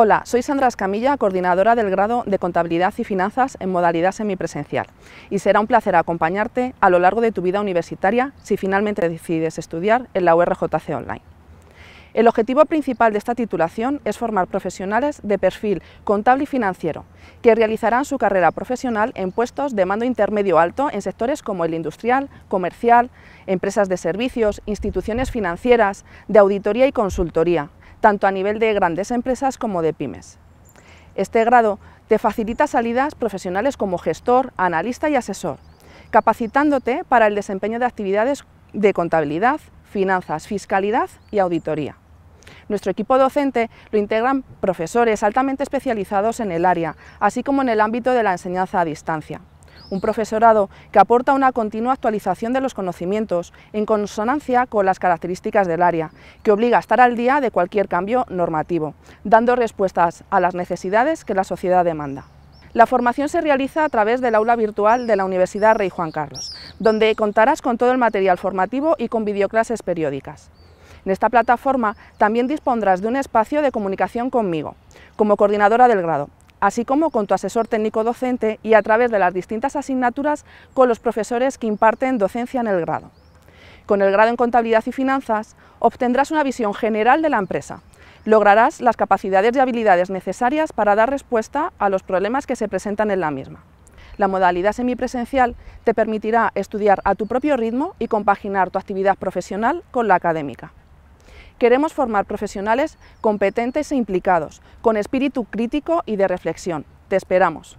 Hola, soy Sandra Escamilla, coordinadora del grado de Contabilidad y Finanzas en modalidad semipresencial, y será un placer acompañarte a lo largo de tu vida universitaria si finalmente decides estudiar en la URJC Online. El objetivo principal de esta titulación es formar profesionales de perfil contable y financiero, que realizarán su carrera profesional en puestos de mando intermedio alto en sectores como el industrial, comercial, empresas de servicios, instituciones financieras, de auditoría y consultoría, tanto a nivel de grandes empresas como de pymes. Este grado te facilita salidas profesionales como gestor, analista y asesor, capacitándote para el desempeño de actividades de contabilidad, finanzas, fiscalidad y auditoría. Nuestro equipo docente lo integran profesores altamente especializados en el área, así como en el ámbito de la enseñanza a distancia un profesorado que aporta una continua actualización de los conocimientos en consonancia con las características del área, que obliga a estar al día de cualquier cambio normativo, dando respuestas a las necesidades que la sociedad demanda. La formación se realiza a través del aula virtual de la Universidad Rey Juan Carlos, donde contarás con todo el material formativo y con videoclases periódicas. En esta plataforma también dispondrás de un espacio de comunicación conmigo, como coordinadora del grado, así como con tu asesor técnico docente y a través de las distintas asignaturas con los profesores que imparten docencia en el grado. Con el grado en Contabilidad y Finanzas obtendrás una visión general de la empresa. Lograrás las capacidades y habilidades necesarias para dar respuesta a los problemas que se presentan en la misma. La modalidad semipresencial te permitirá estudiar a tu propio ritmo y compaginar tu actividad profesional con la académica. Queremos formar profesionales competentes e implicados, con espíritu crítico y de reflexión. Te esperamos.